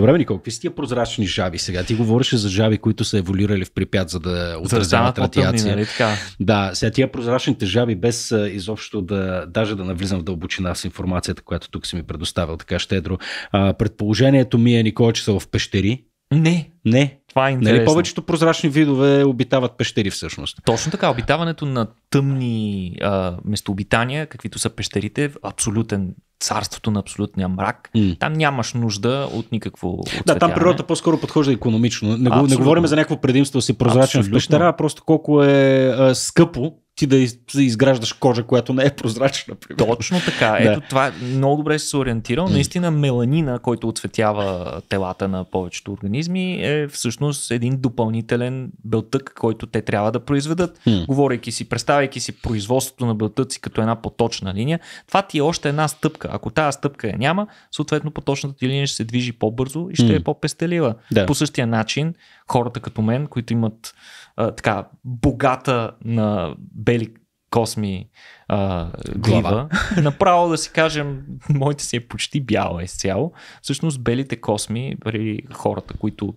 Добре, бе, какви са тия прозрачни жаби сега? Ти говореше за жаби, които са еволюирали в припят, за да отразяват радиация. Нали, така. Да, сега тия прозрачните жаби, без изобщо да, даже да навлизам в дълбочина с информацията, която тук си ми предоставил така щедро. А, предположението ми е, Никола, че са в пещери. Не. Не. Това е нали, интересно. Нали, повечето прозрачни видове обитават пещери всъщност. Точно така, обитаването на тъмни а, местообитания, каквито са пещерите, е абсолютен царството на абсолютния мрак. Mm. Там нямаш нужда от никакво. Да, там природата по-скоро подхожда економично. Не, го, не говорим за някакво предимство си прозрачен Абсолютно. в пещера, а просто колко е а, скъпо ти да изграждаш кожа, която не е прозрачна. Примерно. Точно така. Ето да. това много добре се ориентирал. Наистина меланина, който отцветява телата на повечето организми, е всъщност един допълнителен белтък, който те трябва да произведат. Говорейки си, представяйки си производството на белтъци като една поточна линия, това ти е още една стъпка. Ако тази стъпка я няма, съответно поточната ти линия ще се движи по-бързо и ще е по-пестелива. Да. По същия начин хората като мен, които имат а, така богата на бели косми а, глава, глава. направо да си кажем, моите си е почти бяла изцяло. Всъщност белите косми при хората, които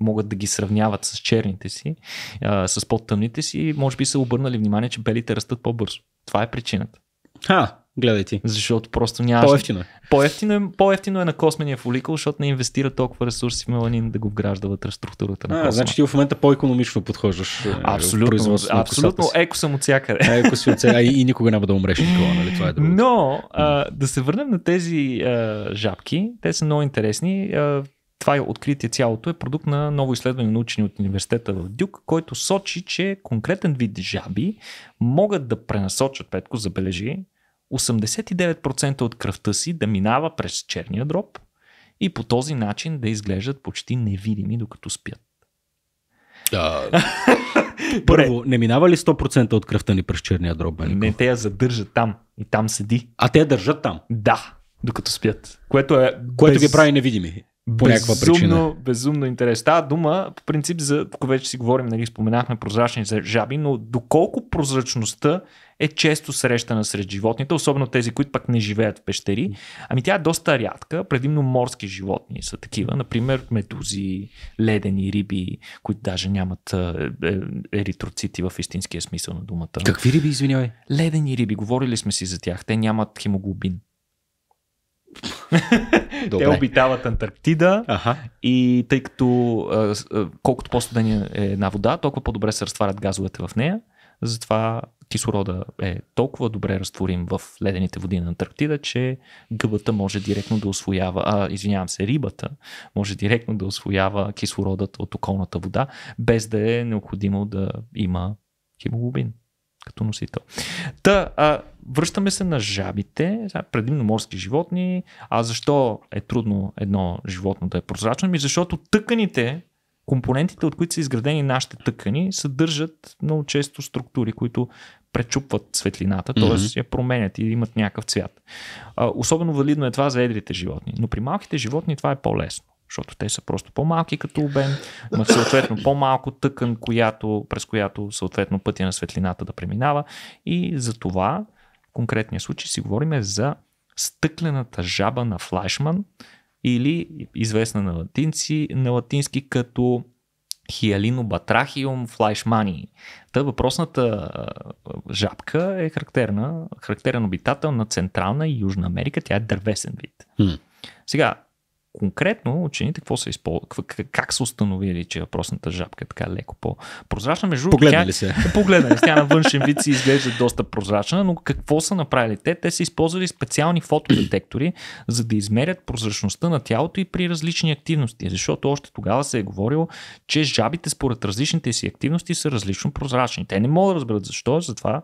могат да ги сравняват с черните си, а, с по-тъмните си, може би са обърнали внимание, че белите растат по-бързо. Това е причината. Ха, гледай ти. Защото просто няма. По-ефтино е. По-ефтино е, по-ефтино е на космения фоликъл, защото не инвестира толкова ресурси в меланин да го вгражда вътре в структурата на А, значи ти в момента по-економично подхождаш. Е, абсолютно. Абсолютно. Еко съм от всякъде. А, еко си от сега и, и, никога няма да умреш никога, нали? Това е друго. Но, а, да се върнем на тези а, жабки. Те са много интересни. А, това е откритие цялото е продукт на ново изследване на учени от университета в Дюк, който сочи, че конкретен вид жаби могат да пренасочат, Петко, забележи, 89% от кръвта си да минава през черния дроб и по този начин да изглеждат почти невидими докато спят. Да. Първо, не минава ли 100% от кръвта ни през черния дроб? Бенников? Не, те я задържат там и там седи. А те я държат там? Да, докато спят. Което, е което без... ги прави невидими по някаква причина. Безумно интересно. Та дума, по принцип, за, тук вече си говорим, нали, споменахме прозрачни жаби, но доколко прозрачността е често срещана сред животните, особено тези, които пък не живеят в пещери. Ами тя е доста рядка, предимно морски животни са такива, например медузи, ледени риби, които даже нямат е, е, еритроцити в истинския смисъл на думата. Какви риби, извинявай? Ледени риби, говорили сме си за тях, те нямат хемоглобин. Добре. Те обитават Антарктида ага. и тъй като колкото по-студен е, е една вода, толкова по-добре се разтварят газовете в нея. Затова кислорода е толкова добре разтворим в ледените води на Антарктида, че гъбата може директно да освоява, а, извинявам се, рибата може директно да освоява кислородът от околната вода, без да е необходимо да има химоглобин като носител. Та, а, връщаме се на жабите, предимно морски животни. А защо е трудно едно животно да е прозрачно? Ми защото тъканите, компонентите, от които са изградени нашите тъкани, съдържат много често структури, които пречупват светлината, т.е. Mm-hmm. я променят и имат някакъв цвят. А, особено валидно е това за едрите животни. Но при малките животни това е по-лесно защото те са просто по-малки като обем, имат съответно по-малко тъкан, която, през която съответно пътя на светлината да преминава и за това в конкретния случай си говорим за стъклената жаба на Флашман или известна на, латинци, на латински като батрахиум флайшмани. Та въпросната жабка е характерна, характерен обитател на Централна и Южна Америка. Тя е дървесен вид. Mm. Сега, конкретно учените какво са използвали, как са установили, че въпросната жабка е така леко по-прозрачна. Между погледнали тя, се. Погледнали се. Тя на външен вид си изглежда доста прозрачна, но какво са направили те? Те са използвали специални фотодетектори, за да измерят прозрачността на тялото и при различни активности. Защото още тогава се е говорило, че жабите според различните си активности са различно прозрачни. Те не могат да разберат защо, затова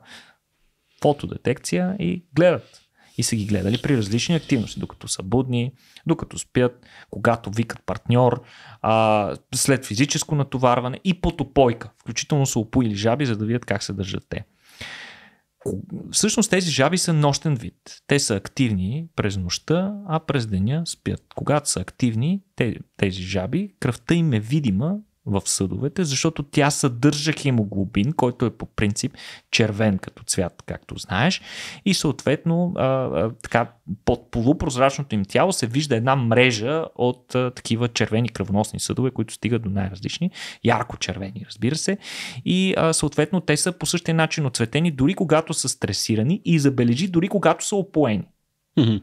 фотодетекция и гледат и са ги гледали при различни активности, докато са будни, докато спят, когато викат партньор, а, след физическо натоварване и потопойка, включително са опу или жаби, за да видят как се държат те. Всъщност тези жаби са нощен вид. Те са активни през нощта, а през деня спят. Когато са активни, тези жаби, кръвта им е видима в съдовете, защото тя съдържа хемоглобин, който е по принцип червен като цвят, както знаеш. И съответно, а, а, така, под полупрозрачното им тяло се вижда една мрежа от а, такива червени кръвоносни съдове, които стигат до най-различни, ярко червени, разбира се. И а, съответно, те са по същия начин оцветени, дори когато са стресирани и забележи, дори когато са опоени. Mm-hmm.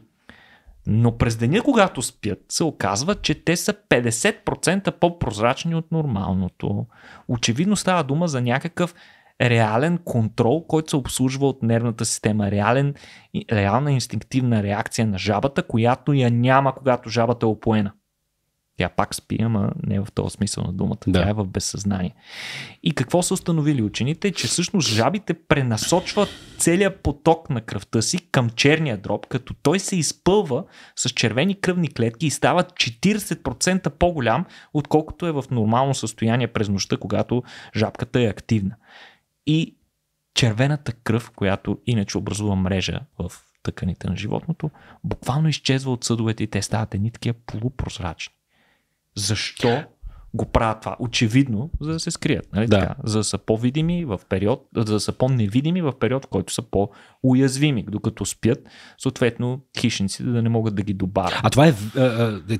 Но през деня, когато спят, се оказва, че те са 50% по-прозрачни от нормалното. Очевидно става дума за някакъв реален контрол, който се обслужва от нервната система, реален, реална инстинктивна реакция на жабата, която я няма, когато жабата е опоена. Тя пак спи, ама не в този смисъл на думата. Да. Тя е в безсъзнание. И какво са установили учените? Че всъщност жабите пренасочват целият поток на кръвта си към черния дроб, като той се изпълва с червени кръвни клетки и става 40% по-голям, отколкото е в нормално състояние през нощта, когато жабката е активна. И червената кръв, която иначе образува мрежа в тъканите на животното, буквално изчезва от съдовете и те стават едни такива полупрозрачни защо го правят това. Очевидно, за да се скрият, нали? да. Така, за да са по-видими в период, за да са по-невидими в период, в който са по-уязвими, докато спят, съответно хищниците да не могат да ги добавят. А това е, а, е, а, е, е,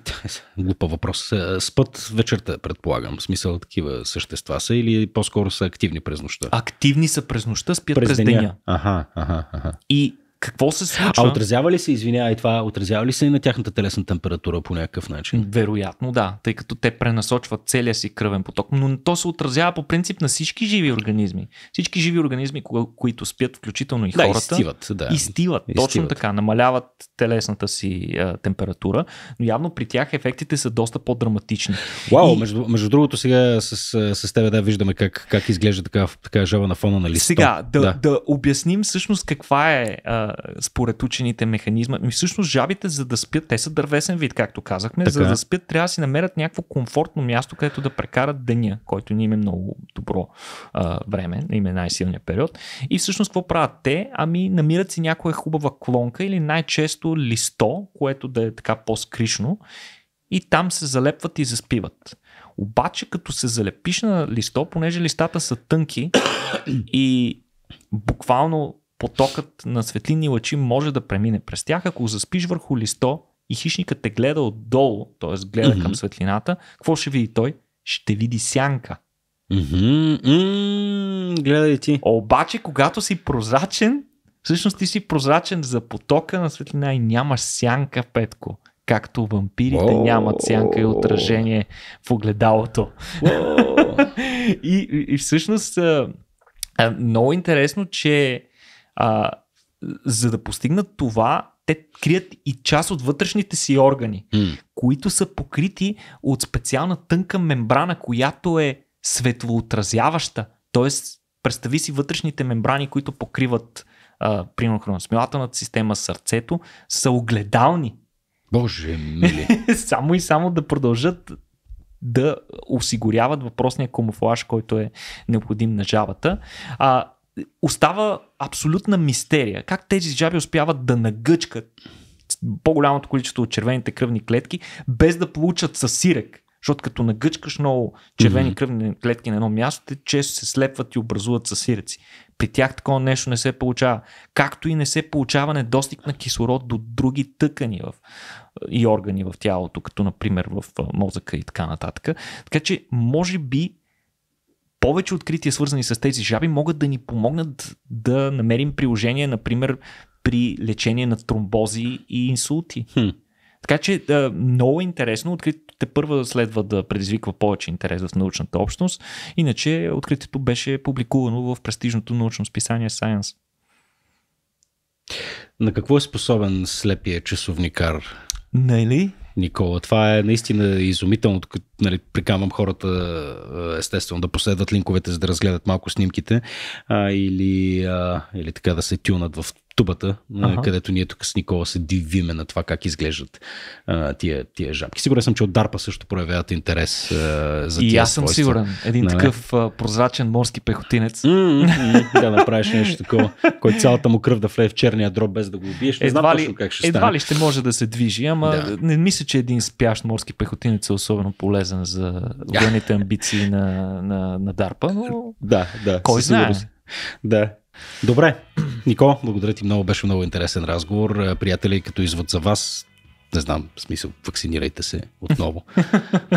е глупа въпрос. Спът вечерта, предполагам. В смисъл такива същества са или по-скоро са активни през нощта? Активни са през нощта, спят през, през деня. деня. Ага, ага, ага. И какво се случва? А отразява ли се, извинявай, това отразява ли се и на тяхната телесна температура по някакъв начин? Вероятно, да, тъй като те пренасочват целия си кръвен поток, но то се отразява по принцип на всички живи организми. Всички живи организми, които спят, включително и да, хората. И стиват, да. И стиват, и точно стиват. така, намаляват телесната си а, температура, но явно при тях ефектите са доста по-драматични. Вау, и... между, между другото сега с, с тебе да виждаме как, как изглежда така, така жаба на фона на листа. Сега, да, да. да обясним всъщност каква е а, според учените механизма. И всъщност жабите, за да спят, те са дървесен вид, както казахме, така. за е. да спят трябва да си намерят някакво комфортно място, където да прекарат деня, който ни е много добро а, време, им е най-силният период. И всъщност какво правят те? Ами намират си някоя хубава клонка или най-често листо, което да е така по-скришно и там се залепват и заспиват. Обаче като се залепиш на листо, понеже листата са тънки и буквално потокът на светлинни лъчи може да премине през тях. Ако заспиш върху листо и хищникът те гледа отдолу, т.е. гледа mm-hmm. към светлината, какво ще види той? Ще види сянка. Mm-hmm. Mm-hmm. Гледай ти. Обаче, когато си прозрачен, всъщност ти си прозрачен за потока на светлина и нямаш сянка, Петко както вампирите oh. нямат сянка и отражение в огледалото. Oh. и, и всъщност а, много интересно, че а, за да постигнат това, те крият и част от вътрешните си органи, mm. които са покрити от специална тънка мембрана, която е светлоотразяваща. Тоест, представи си вътрешните мембрани, които покриват примерно храносмилателната система, сърцето, са огледални. Боже мили! само и само да продължат да осигуряват въпросния камуфлаж, който е необходим на жабата. А, остава абсолютна мистерия. Как тези жаби успяват да нагъчкат по-голямото количество от червените кръвни клетки, без да получат със сирек. Защото като нагъчкаш много червени mm-hmm. кръвни клетки на едно място, те често се слепват и образуват със сиреци. При тях такова нещо не се получава. Както и не се получава недостиг на кислород до други тъкани в, и органи в тялото, като например в мозъка и така нататък. Така че, може би, повече открития, свързани с тези жаби, могат да ни помогнат да намерим приложение, например, при лечение на тромбози и инсулти. Хм. Така че да, много интересно. Откритието те първа следва да предизвиква повече интерес в научната общност. Иначе откритието беше публикувано в престижното научно списание Science. На какво е способен слепия часовникар? Нали? Никола. Това е наистина изумително. Тук, нали, прикамвам хората, естествено, да последват линковете, за да разгледат малко снимките а, или, а, или така да се тюнат в тубата, ага. където ние тук с Никола се дивиме на това как изглеждат а, тия, тия жабки. Сигурен съм, че от Дарпа също проявяват интерес а, за И аз съм свойства. сигурен. Един нали? такъв а, прозрачен морски пехотинец. Mm-hmm, да направиш нещо такова, който цялата му кръв да влее в черния дроб без да го убиеш. Не едва, знам ли, точно как ще едва ли ще може да се движи, ама да. не мисля, че един спящ морски пехотинец е особено полезен за военните амбиции на, на, на Дарпа, но да, да, кой знае. Да. Добре. Нико, благодаря ти много. Беше много интересен разговор. Е, приятели, като извод за вас, не знам, в смисъл, вакцинирайте се отново.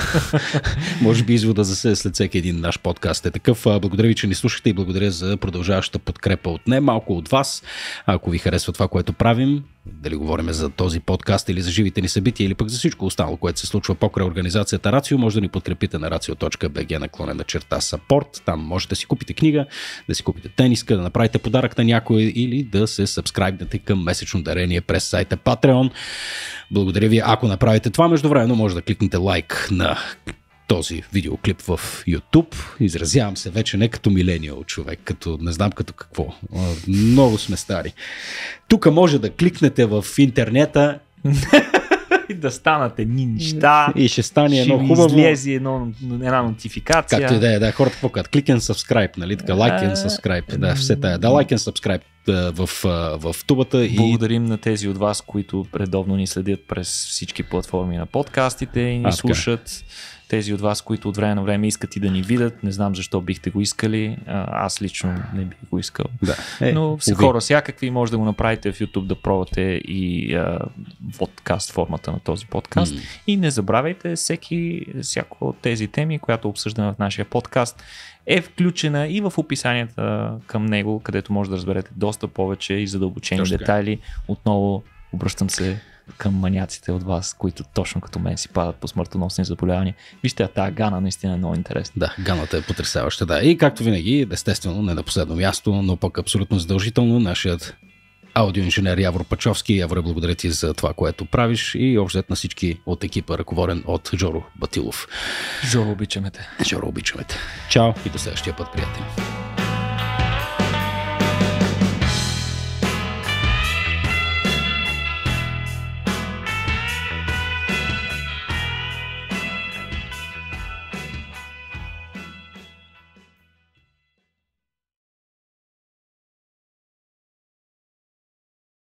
Може би извода за се след всеки един наш подкаст е такъв. Благодаря ви, че ни слушате и благодаря за продължаващата подкрепа от не малко от вас. Ако ви харесва това, което правим, дали говорим за този подкаст или за живите ни събития или пък за всичко останало, което се случва покрай организацията Рацио, може да ни подкрепите на racio.bg наклонена черта support. Там можете да си купите книга, да си купите тениска, да направите подарък на някой или да се сабскрайбнете към месечно дарение през сайта Patreon. Благодаря ви, ако направите това. Между може да кликнете лайк на този видеоклип в YouTube. Изразявам се вече не като милениал човек, като не знам като какво. Много сме стари. Тук може да кликнете в интернета и да станат едни неща. И ще стане ще едно хубаво. излезе едно, една нотификация. Както и да е, да, хората какво казват? Кликен subscribe, нали? Така, лайк е, like and subscribe. Да, все тая. Да, лайк like and subscribe в, в, в тубата. И... Благодарим на тези от вас, които редовно ни следят през всички платформи на подкастите и ни а, слушат. Така. Тези от вас, които от време на време искат и да ни видят, не знам защо бихте го искали. Аз лично не бих го искал. Да. Е, Но все хора всякакви, може да го направите в YouTube, да пробвате и а, подкаст формата на този подкаст. Mm. И не забравяйте, всеки, всяко от тези теми, която обсъждаме в нашия подкаст, е включена и в описанията към него, където може да разберете доста повече и задълбочени Точно. детайли. Отново обръщам се към маняците от вас, които точно като мен си падат по смъртоносни заболявания. Вижте, тази Гана наистина е много интересна. Да, Ганата е потрясаваща, да. И както винаги, естествено, не на последно място, но пък абсолютно задължително, нашият аудиоинженер Явор Пачовски. Яворе, благодаря ти за това, което правиш и обзет на всички от екипа, ръководен от Жоро Батилов. Жоро, обичаме те. Жоро, обичаме те. Чао и до следващия път, приятели.